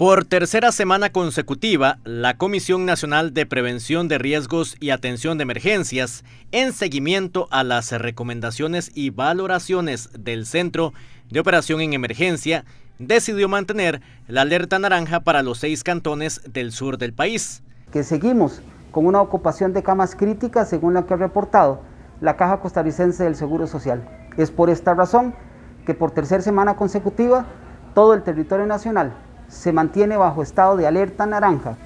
Por tercera semana consecutiva, la Comisión Nacional de Prevención de Riesgos y Atención de Emergencias, en seguimiento a las recomendaciones y valoraciones del Centro de Operación en Emergencia, decidió mantener la alerta naranja para los seis cantones del sur del país. Que seguimos con una ocupación de camas críticas según lo que ha reportado la Caja Costarricense del Seguro Social. Es por esta razón que por tercera semana consecutiva todo el territorio nacional se mantiene bajo estado de alerta naranja,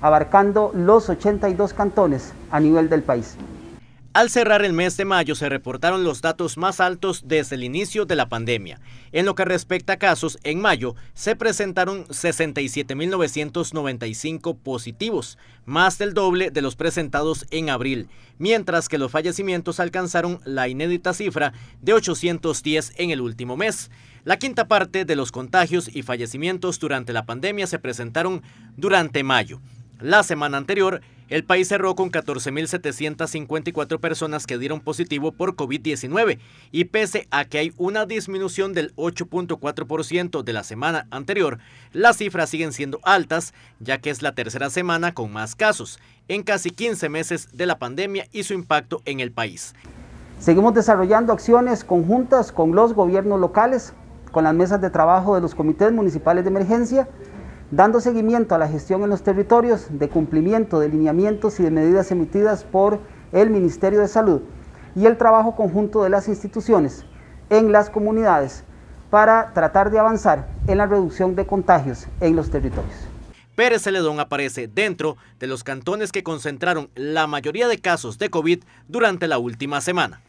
abarcando los 82 cantones a nivel del país. Al cerrar el mes de mayo se reportaron los datos más altos desde el inicio de la pandemia. En lo que respecta a casos, en mayo se presentaron 67.995 positivos, más del doble de los presentados en abril, mientras que los fallecimientos alcanzaron la inédita cifra de 810 en el último mes. La quinta parte de los contagios y fallecimientos durante la pandemia se presentaron durante mayo. La semana anterior, el país cerró con 14.754 personas que dieron positivo por COVID-19 y pese a que hay una disminución del 8.4% de la semana anterior, las cifras siguen siendo altas ya que es la tercera semana con más casos en casi 15 meses de la pandemia y su impacto en el país. Seguimos desarrollando acciones conjuntas con los gobiernos locales con las mesas de trabajo de los comités municipales de emergencia, dando seguimiento a la gestión en los territorios de cumplimiento de lineamientos y de medidas emitidas por el Ministerio de Salud y el trabajo conjunto de las instituciones en las comunidades para tratar de avanzar en la reducción de contagios en los territorios. Pérez Celedón aparece dentro de los cantones que concentraron la mayoría de casos de COVID durante la última semana.